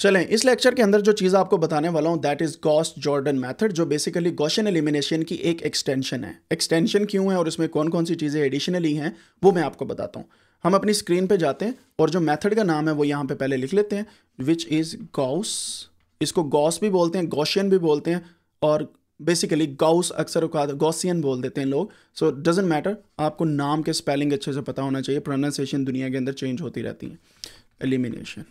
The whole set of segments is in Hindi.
चलें इस लेक्चर के अंदर जो चीज़ आपको बताने वाला हूँ that is Gauss Jordan method जो बेसिकली गॉशन एलिमिनेशन की एक एक्सटेंशन है एक्सटेंशन क्यों है और इसमें कौन कौन सी चीज़ें एडिशनली हैं वो मैं आपको बताता हूँ हम अपनी स्क्रीन पे जाते हैं और जो मेथड का नाम है वो यहाँ पे पहले लिख लेते हैं विच इज़ गॉस इसको गॉस भी बोलते हैं गॉशियन भी बोलते हैं और बेसिकली गाउस अक्सर गौसियन बोल देते हैं लोग सो डजेंट मैटर आपको नाम के स्पेलिंग अच्छे से पता होना चाहिए प्रोनाउंसिएशन दुनिया के अंदर चेंज होती रहती है एलिमिनेशन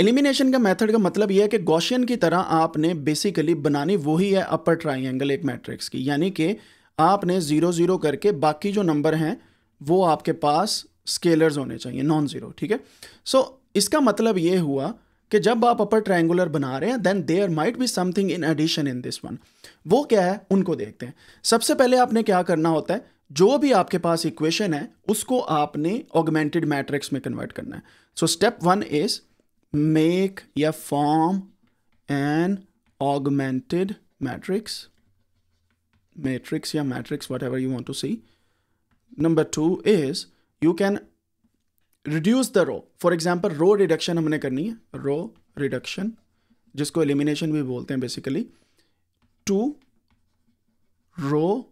एलिमिनेशन का मेथड का मतलब यह है कि गॉशियन की तरह आपने बेसिकली बनानी वही है अपर ट्राइंगल एक मैट्रिक्स की यानी कि आपने ज़ीरो ज़ीरो करके बाकी जो नंबर हैं वो आपके पास स्केलर्स होने चाहिए नॉन ज़ीरो ठीक है सो इसका मतलब ये हुआ कि जब आप अपर ट्राइंगुलर बना रहे हैं then there might be something in addition in this one वो क्या है उनको देखते हैं सबसे पहले आपने क्या करना होता है जो भी आपके पास इक्वेशन है उसको आपने ऑगमेंटेड मैट्रिक्स में कन्वर्ट करना है so step one is make a form an augmented matrix matrix your matrix whatever you want to see number two is you can reduce the row for example row reduction हमने करनी है row reduction जिसको elimination भी बोलते हैं basically to row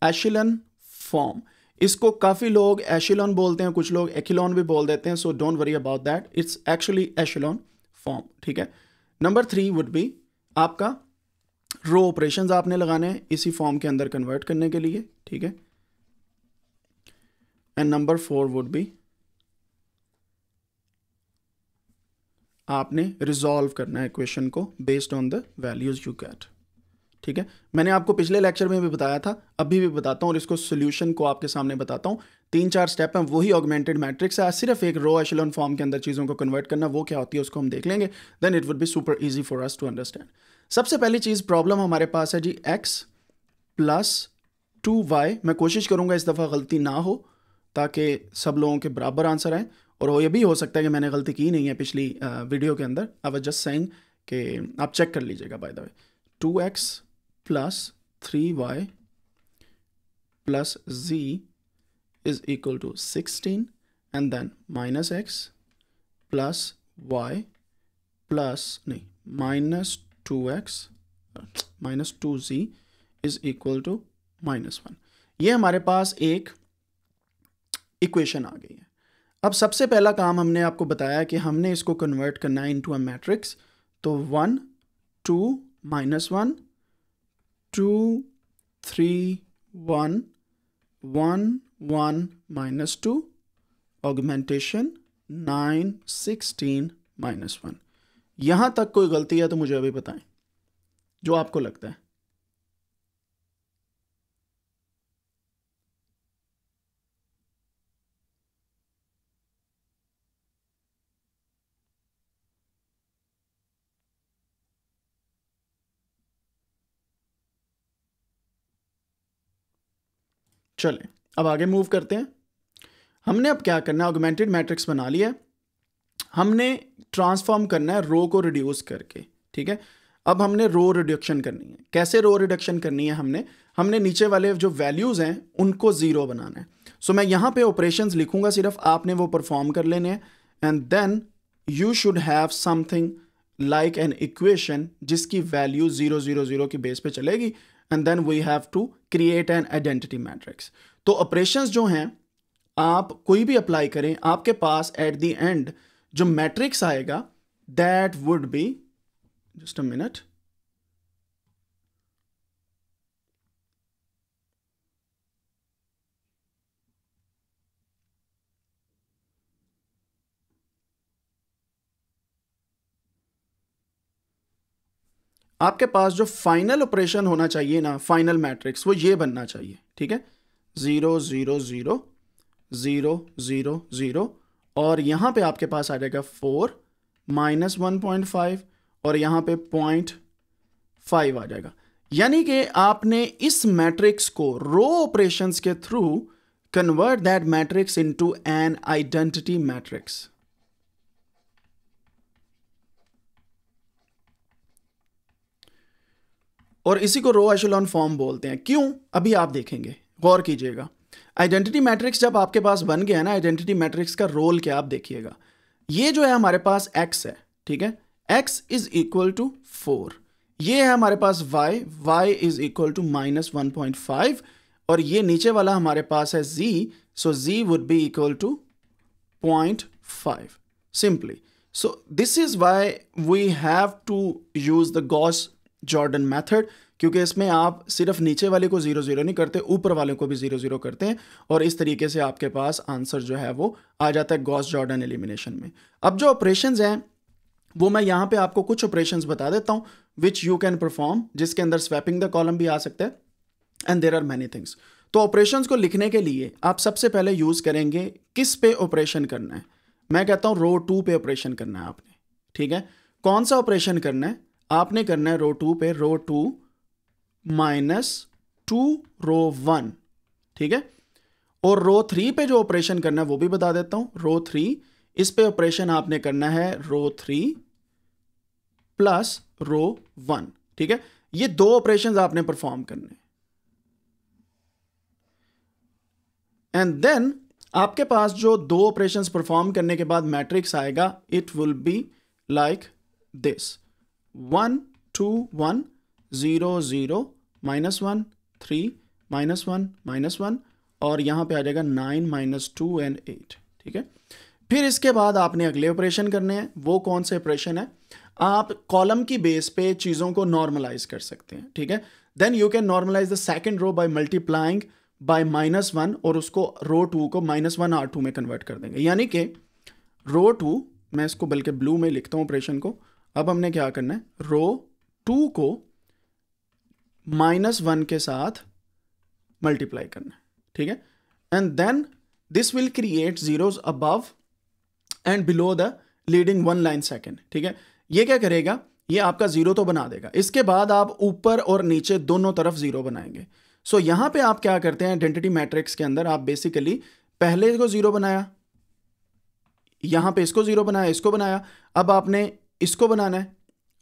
echelon form इसको काफ़ी लोग एशिलॉन बोलते हैं कुछ लोग एकिलॉन भी बोल देते हैं so don't worry about that it's actually echelon form ठीक है नंबर थ्री वुड बी आपका रो ऑपरेशन आपने लगाने हैं इसी फॉर्म के अंदर कन्वर्ट करने के लिए ठीक है and number four would be आपने रिजॉल्व करना है क्वेश्चन को based on the values you get ठीक है मैंने आपको पिछले लेक्चर में भी बताया था अभी भी बताता हूँ और इसको सोल्यूशन को आपके सामने बताता हूँ तीन चार स्टेप हैं वही ऑगमेंटेड मैट्रिक्स है सिर्फ एक रो एशलन फॉर्म के अंदर चीज़ों को कन्वर्ट करना वो क्या होती है उसको हम देख लेंगे then it would be super easy for us to understand सबसे पहली चीज़ प्रॉब्लम हमारे पास है z x plus two y मैं कोशिश करूँगा इस दफ़ा गलती ना हो ताकि सब लोगों के बराबर आंसर आए और वो ये भी हो सकता है कि मैंने गलती की नहीं है पिछली वीडियो के अंदर आई वॉज जस्ट सेंग कि आप चेक कर लीजिएगा by the way two x plus three y plus z is equal to 16 and then minus x plus y plus नहीं minus 2x minus 2z is equal to minus 1 ये हमारे पास एक इक्वेशन आ गई है अब सबसे पहला काम हमने आपको बताया कि हमने इसको कन्वर्ट करना है इनटू अ मैट्रिक्स तो one two minus one two three one one one minus two augmentation nine sixteen minus one यहां तक कोई गलती है तो मुझे अभी बताएं जो आपको लगता है चले अब आगे मूव करते हैं हमने अब क्या करना है ऑगमेंटेड मैट्रिक्स बना लिया हमने ट्रांसफॉर्म करना है रो को रिड्यूस करके ठीक है अब हमने रो रिडक्शन करनी है कैसे रो रिडक्शन करनी है हमने हमने नीचे वाले जो वैल्यूज़ हैं उनको ज़ीरो बनाना है सो so, मैं यहाँ पे ऑपरेशंस लिखूंगा सिर्फ आपने वो परफॉर्म कर लेने हैं and then you should have something like an equation जिसकी वैल्यू ज़ीरो ज़ीरो ज़ीरो की बेस पे चलेगी and then we have to create an identity matrix तो ऑपरेशंस जो हैं आप कोई भी अप्लाई करें आपके पास एट द एंड जो मैट्रिक्स आएगा that would be just a minute आपके पास जो फाइनल ऑपरेशन होना चाहिए ना फाइनल मैट्रिक्स वो ये बनना चाहिए ठीक है zero zero zero zero zero zero और यहाँ पे आपके पास आ जाएगा four minus one point five और यहाँ पे पॉइंट फाइव आ जाएगा यानी कि आपने इस मैट्रिक्स को रो ऑपरेशंस के through convert that matrix into an identity matrix और इसी को रो एशलॉन फॉर्म बोलते हैं क्यों अभी आप देखेंगे गौर कीजिएगा आइडेंटिटी मैट्रिक्स जब आपके पास बन गया ना आइडेंटिटी मैट्रिक्स का रोल क्या आप देखिएगा ये जो है हमारे पास एक्स है ठीक है x is equal to four ये है हमारे पास y y is equal to minus one point five और ये नीचे वाला हमारे पास है z so z would be equal to point five simply so this is why we have to use the Gauss Jordan method क्योंकि इसमें आप सिर्फ नीचे वाले को ज़ीरो ज़ीरो नहीं करते ऊपर वाले को भी ज़ीरो ज़ीरो करते हैं और इस तरीके से आपके पास आंसर जो है वो आ जाता है गॉस जॉर्डन एलिमिनेशन में अब जो ऑपरेशन हैं वो मैं यहाँ पे आपको कुछ ऑपरेशंस बता देता हूँ विच यू कैन परफॉर्म जिसके अंदर स्वैपिंग द कॉलम भी आ सकता है and there are many things तो ऑपरेशन को लिखने के लिए आप सबसे पहले यूज़ करेंगे किस पे ऑपरेशन करना है मैं कहता हूँ रो टू पे ऑपरेशन करना है आपने ठीक है कौन सा ऑपरेशन करना है आपने करना है रो टू पे row two minus two row one ठीक है और रो थ्री पे जो ऑपरेशन करना है वो भी बता देता हूं रो थ्री इस पे ऑपरेशन आपने करना है row three plus row one ठीक है ये दो ऑपरेशन आपने परफॉर्म करने एंड देन आपके पास जो दो ऑपरेशंस परफॉर्म करने के बाद मैट्रिक्स आएगा it will be like this one two one zero zero minus one three minus one minus one और यहाँ पे आ जाएगा nine minus two and eight ठीक है फिर इसके बाद आपने अगले ऑपरेशन करने हैं वो कौन से ऑपरेशन है आप कॉलम की बेस पे चीज़ों को नॉर्मलाइज कर सकते हैं ठीक है then you can normalize the second row by multiplying by minus one और उसको रो टू को माइनस वन आर टू में कन्वर्ट कर देंगे यानी कि रो टू मैं इसको बल्कि ब्लू में लिखता हूँ ऑपरेशन को अब हमने क्या करना है रो टू को माइनस वन के साथ मल्टीप्लाई करना है ठीक है and then this will create zeros above and below the leading one line second ठीक है ये क्या करेगा ये आपका जीरो तो बना देगा इसके बाद आप ऊपर और नीचे दोनों तरफ जीरो बनाएंगे सो so, यहां पे आप क्या करते हैं आइडेंटिटी मैट्रिक्स के अंदर आप बेसिकली पहले को जीरो बनाया यहां पे इसको जीरो बनाया इसको बनाया अब आपने इसको बनाना है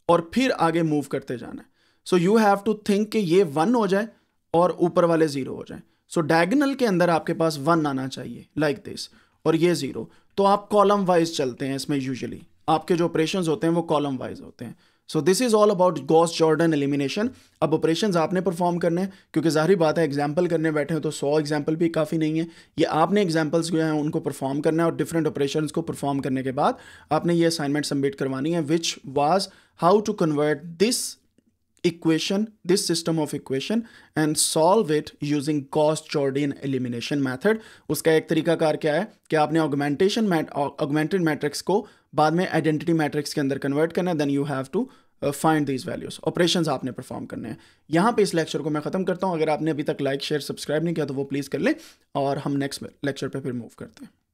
और फिर आगे मूव करते जाना है so you have to think कि ये वन हो जाए और ऊपर वाले ज़ीरो हो जाए सो डायगनल के अंदर आपके पास वन आना चाहिए लाइक like दिस और ये ज़ीरो तो आप कॉलम वाइज चलते हैं इसमें यूजली आपके जो ऑपरेशन होते हैं वो कॉलम वाइज होते हैं so this is all about Gauss Jordan elimination अब ऑपरेशंस आपने परफॉर्म करने हैं क्योंकि जाहिर बात है एग्जांपल करने बैठे हो तो सौ एग्जांपल भी काफ़ी नहीं है ये आपने एग्जांपल्स जो हैं उनको परफॉर्म करना है और डिफरेंट ऑपरेशंस को परफॉर्म करने के बाद आपने ये असाइनमेंट सबमिट करवानी है which was how to convert this equation, this system of equation and solve it using Gauss-Jordan elimination method. uska ek tarika kar kya hai ki aapne augmentation mat augmented matrix ko baad mein identity matrix ke andar convert karna then you have to find these values operation आपने परफॉर्म करने हैं यहाँ पे इस लेक्चर को मैं ख़त्म करता हूँ अगर आपने अभी तक लाइक शेयर सब्सक्राइब नहीं किया तो वो प्लीज़ कर लें और हम नेक्स्ट लेक्चर पे फिर मूव करते हैं